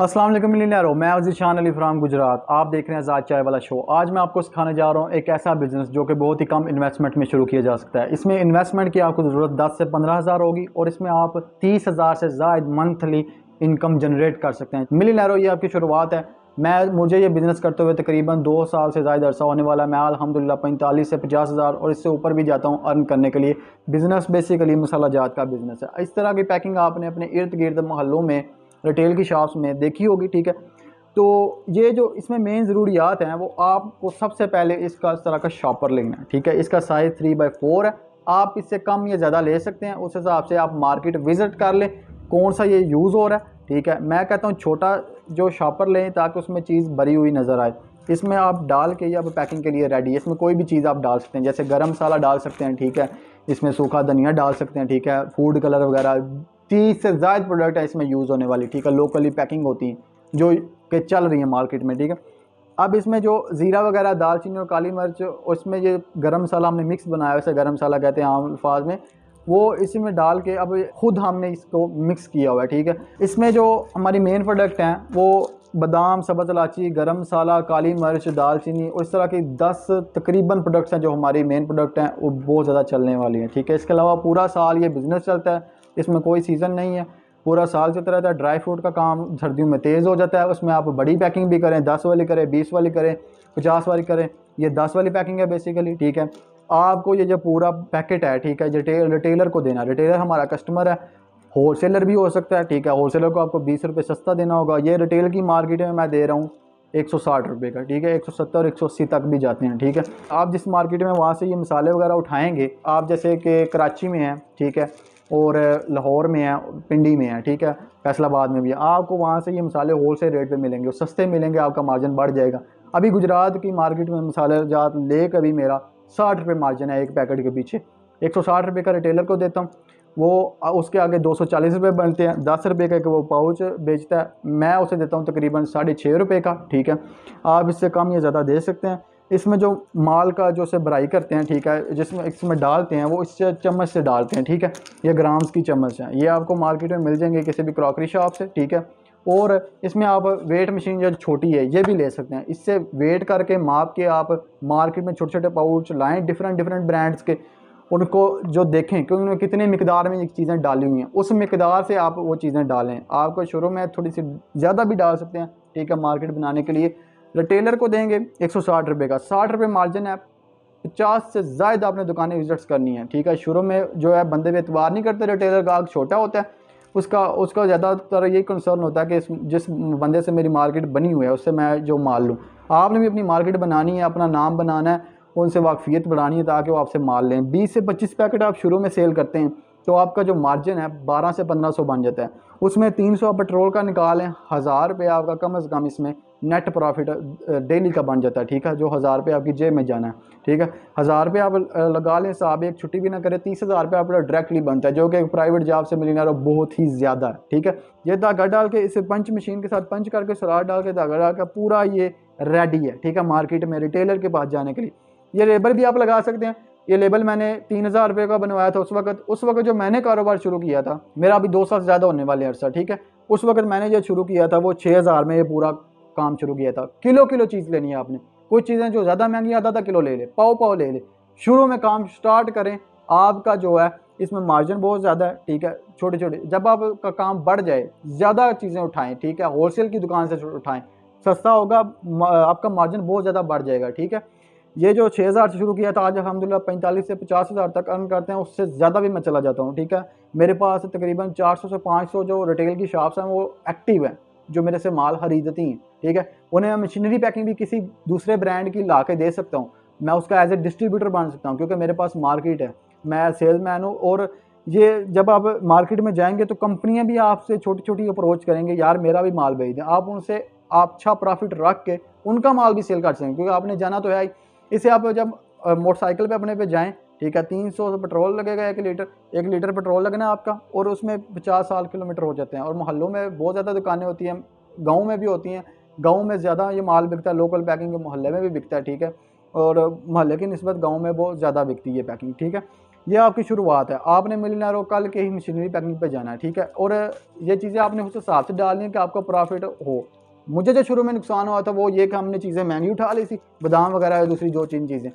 अस्सलाम वालेकुम मिलीनियरों मैं अजी शान अली फ्राम गुजरात आप देख रहे हैं आज़ाद चाय वाला शो आज मैं आपको सिखाने जा रहा हूँ एक ऐसा बिज़नेस जो कि बहुत ही कम इन्वेस्टमेंट में शुरू किया जा सकता है इसमें इन्वेस्टमेंट की आपको ज़रूरत दस से पंद्रह हज़ार होगी और इसमें आप तीस हज़ार से ज़ायद मंथली इनकम जनरेट कर सकते हैं मिलीनियरों ये आपकी शुरुआत है मैं मुझे ये बिज़नेस करते हुए तकरीबन दो साल से ज़्यादा अर्सा होने वाला मैं अलहमदिल्ला पैंतालीस से पचास हज़ार और इससे ऊपर भी जाता हूँ अर्न करने के लिए बिज़नेस बेसिकली मसाला जात का बिज़नेस है इस तरह की पैकिंग आपने अपने इर्द गिर्द महलों में रिटेल की शॉप्स में देखी होगी ठीक है तो ये जो इसमें मेन ज़रूरियात हैं वो आपको सबसे पहले इसका इस तरह का शॉपर लेना है ठीक है इसका साइज़ थ्री बाई फोर है आप इससे कम या ज़्यादा ले सकते हैं उस हिसाब से आप मार्केट विज़िट कर लें कौन सा ये यूज़ हो रहा है ठीक है मैं कहता हूँ छोटा जो शॉपर लें ताकि उसमें चीज़ भरी हुई नज़र आए इसमें आप डाल के या पैकिंग के लिए रेडी है इसमें कोई भी चीज़ आप डाल सकते हैं जैसे गर्म मसाला डाल सकते हैं ठीक है इसमें सूखा धनिया डाल सकते हैं ठीक है फूड कलर वगैरह तीस से ज़्यादा प्रोडक्ट है इसमें यूज़ होने वाली ठीक है लोकली पैकिंग होती हैं जो के चल रही है मार्केट में ठीक है अब इसमें जो ज़ीरा वगैरह दालचीनी और काली मिर्च उसमें ये गर्म मसाला हमने मिक्स बनाया वैसे गर्म मसाला कहते हैं आम अल्फाज में वो इसी में डाल के अब खुद हमने इसको मिक्स किया हुआ है ठीक है इसमें जो हमारी मेन प्रोडक्ट हैं वो बादाम सब्ज़ इलाची गरम मसाला काली मिर्च दालचीनी और इस तरह की 10 तकरीबन प्रोडक्ट्स हैं जो हमारी मेन प्रोडक्ट हैं वो बहुत ज़्यादा चलने वाली हैं ठीक है इसके अलावा पूरा साल ये बिज़नेस चलता है इसमें कोई सीज़न नहीं है पूरा साल चलता रहता है ड्राई फ्रूट का काम सर्दियों में तेज़ हो जाता है उसमें आप बड़ी पैकिंग भी करें दस वाली करें बीस वाली करें पचास वाली करें ये दस वाली पैकिंग है बेसिकली ठीक है आपको ये जो पूरा पैकेट है ठीक है रिटेल रिटेलर को देना रिटेलर हमारा कस्टमर है होल भी हो सकता है ठीक है होल को आपको बीस रुपये सस्ता देना होगा ये रिटेल की मार्केट में मैं दे रहा हूँ एक सौ साठ रुपये का ठीक है एक सौ सत्तर एक सौ अस्सी तक भी जाते हैं ठीक है आप जिस मार्केट में वहाँ से ये मसाले वगैरह उठाएंगे आप जैसे कि कराची में हैं ठीक है और लाहौर में है पिंडी में है ठीक है फैसलाबाद में भी है आपको वहाँ से ये मसाले होल सेल रेट पर मिलेंगे और सस्ते मिलेंगे आपका मार्जिन बढ़ जाएगा अभी गुजरात की मार्केट में मसाले जात ले कर भी मेरा साठ रुपये मार्जिन है एक पैकेट के पीछे एक सौ साठ रुपये का रिटेलर को देता हूँ वो उसके आगे दो सौ चालीस रुपये बनते हैं दस रुपये का एक वो पाउच बेचता है मैं उसे देता हूँ तकरीबन साढ़े छः रुपये का ठीक है आप इससे कम या ज़्यादा दे सकते हैं इसमें जो माल का जो से भराई करते हैं ठीक है जिसमें इसमें डालते हैं वो इससे चम्मच से डालते हैं ठीक है ये ग्राम्स की चम्मच है ये आपको मार्केट में मिल जाएंगे किसी भी क्रॉकरी शॉप से ठीक है और इसमें आप वेट मशीन जो छोटी है ये भी ले सकते हैं इससे वेट करके माप के आप मार्केट में छोटे छोटे पाउच लाएँ डिफरेंट डिफरेंट ब्रांड्स के उनको जो देखें कि उन्होंने कितने मकदार में ये चीज़ें डाली हुई हैं उस मकदार से आप वो चीज़ें डालें आपको शुरू में थोड़ी सी ज़्यादा भी डाल सकते हैं ठीक है मार्केट बनाने के लिए रिटेलर को देंगे एक सौ साठ रुपये का साठ रुपये मार्जिन है पचास से ज़्यादा आपने दुकानें विजिट्स करनी है ठीक है शुरू में जो है बंदे पर एतवार नहीं करते रिटेलर का छोटा होता है उसका उसका ज़्यादातर ये कंसर्न होता है कि जिस बंदे से मेरी मार्केट बनी हुई है उससे मैं जो माल लूँ आपने भी अपनी मार्केट बनानी है अपना नाम बनाना है उनसे वाकफियत बढ़ानी है ताकि वो आपसे माल लें बीस से पच्चीस पैकेट आप शुरू में सेल करते हैं तो आपका जो मार्जिन है बारह से पंद्रह सौ बन जाता है उसमें तीन सौ आप पेट्रोल का निकालें हज़ार रुपये आपका कम अज़ कम इसमें नेट प्रॉफिट डेली का बन जाता है ठीक है जो हज़ार रुपये आपकी जेब में जाना है ठीक है हज़ार रुपये आप लगा लें साहब एक छुट्टी भी ना करें तीस हज़ार रुपये आपका डायरेक्टली बनता है जो कि प्राइवेट जॉब से वाला बहुत ही ज़्यादा है ठीक है ये धागा डाल के इसे पंच मशीन के साथ पंच करके सलाद डाल के धागा डाल के पूरा ये रेडी है ठीक है मार्केट में रिटेलर के पास जाने के लिए ये लेबर भी आप लगा सकते हैं ये लेबल मैंने तीन हज़ार रुपये का बनवाया था उस वक्त उस वक्त जो मैंने कारोबार शुरू किया था मेरा अभी दो साल ज़्यादा होने वाले अर्सा ठीक है उस वक्त मैंने जो शुरू किया था वो छः हज़ार में ये पूरा काम शुरू किया था किलो किलो चीज़ लेनी है आपने कुछ चीज़ें जो ज़्यादा महंगी आधा आधा किलो ले ले पाओ पाओ ले ले शुरू में काम स्टार्ट करें आपका जो है इसमें मार्जिन बहुत ज़्यादा है ठीक है छोटे छोटे जब आपका काम बढ़ जाए ज़्यादा चीज़ें उठाएं ठीक है होलसेल की दुकान से उठाएं सस्ता होगा आपका मार्जिन बहुत ज़्यादा बढ़ जाएगा ठीक है ये जो छः हज़ार से शुरू किया था आज अलहमदिल्ला पैंतालीस से पचास हज़ार तक अर्न करते हैं उससे ज़्यादा भी मैं चला जाता हूँ ठीक है मेरे पास तकरीबन चार सौ से पाँच सौ जो रिटेल की शॉप्स हैं वो एक्टिव हैं जो मेरे से माल खरीदती हैं ठीक है उन्हें मैं मशीनरी पैकिंग भी किसी दूसरे ब्रांड की ला के दे सकता हूँ मैं उसका एज ए डिस्ट्रीब्यूटर बन सकता हूँ क्योंकि मेरे पास मार्केट है मैं सेल मैन हूँ और ये जब आप मार्केट में जाएंगे तो कंपनियां भी आपसे छोटी छोटी अप्रोच करेंगे यार मेरा भी माल भेज दें आप उनसे आप अच्छा प्रॉफिट रख के उनका माल भी सेल कर सकेंगे क्योंकि आपने जाना तो है इसे आप जब मोटरसाइकिल पे अपने पे जाएं ठीक है तीन सौ पेट्रोल लगेगा एक लीटर एक लीटर पेट्रोल लगना है आपका और उसमें पचास साल किलोमीटर हो जाते हैं और मोहल्लों में बहुत ज़्यादा दुकानें होती हैं गाँव में भी होती हैं गाँव में ज़्यादा ये माल बिकता है लोकल पैकिंग के मोहल्ले में भी बिकता है ठीक है और मोहल्ले की नस्बत गाँव में बहुत ज़्यादा बिकती है पैकिंग ठीक है ये आपकी शुरुआत है आपने मिलना रो कल के ही मशीनरी पैकिंग पे जाना है ठीक है और ये चीज़ें आपने उस हिसाब से डालनी है कि आपका प्रॉफिट हो मुझे जो शुरू में नुकसान हुआ था वो ये कि हमने चीज़ें महंगी उठा ली थी बादाम वगैरह दूसरी जो चीज़ें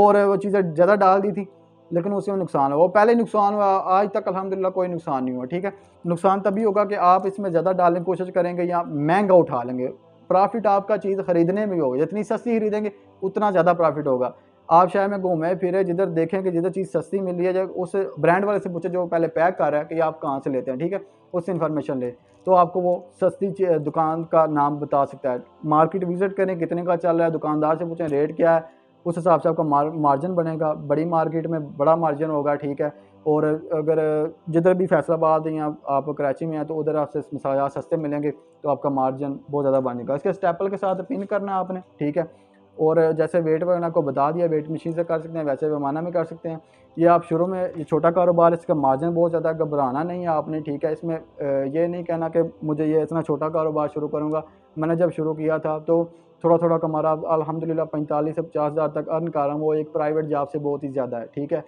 और वो चीज़ें ज़्यादा डाल दी थी लेकिन उससे नुकसान हुआ पहले नुकसान हुआ आज तक अलहमदिल्ला कोई नुकसान नहीं हुआ ठीक है नुकसान तभी होगा कि आप इसमें ज़्यादा डालने की कोशिश करेंगे या महंगा उठा लेंगे प्रॉफिट आपका चीज़ ख़रीदने में होगा जितनी सस्ती खरीदेंगे उतना ज़्यादा प्रॉफिट होगा आप शहर में घूमें फिरे जिधर देखें कि जिधर चीज़ सस्ती मिल रही है जब उस ब्रांड वाले से पूछे जो पहले पैक कर रहा है कि आप कहाँ से लेते हैं ठीक है उससे इन्फॉर्मेशन ले तो आपको वो सस्ती दुकान का नाम बता सकता है मार्केट विज़िट करें कितने का चल रहा है दुकानदार से पूछें रेट क्या है उस हिसाब से आपका मार, मार्जिन बनेगा बड़ी मार्केट में बड़ा मार्जिन होगा ठीक है और अगर जिधर भी फैसलाबाद या आप कराची में हैं तो उधर आपसे मिसाल सस्ते मिलेंगे तो आपका मार्जिन बहुत ज़्यादा बनेगा इसके स्टेपल के साथ पिन करना है आपने ठीक है और जैसे वेट वगैरह को बता दिया वेट मशीन से कर सकते हैं वैसे पैमाना में कर सकते हैं ये आप शुरू में ये छोटा कारोबार इसका मार्जिन बहुत ज़्यादा घबराना नहीं है आपने ठीक है इसमें ये नहीं कहना कि मुझे ये इतना छोटा कारोबार शुरू करूँगा मैंने जब शुरू किया था तो थोड़ा थोड़ा कमा रहा अलहमदिल्ला पैंतालीस से पचास हज़ार तक अर्न कर रहा हूँ वो एक प्राइवेट जॉब से बहुत ही ज़्यादा है ठीक है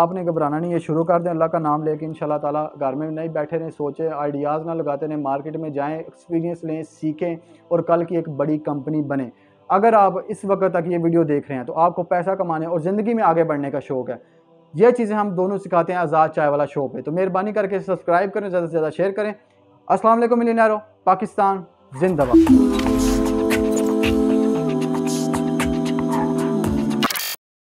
आपने घबराना नहीं है शुरू कर दें अल्लाह का नाम लेके इन तला घर में नहीं बैठे रहें सोचें आइडियाज़ ना लगाते रहें मार्केट में जाएँ एक्सपीरियंस लें सीखें और कल की एक बड़ी कंपनी बने अगर आप इस वक्त तक ये वीडियो देख रहे हैं तो आपको पैसा कमाने और ज़िंदगी में आगे बढ़ने का शौक़ है ये चीज़ें हम दोनों सिखाते हैं आज़ाद चाय वाला शो पे तो मेहरबानी करके सब्सक्राइब करें ज़्यादा से ज़्यादा शेयर करें असल मिलीनारो पाकिस्तान जिंदाबाद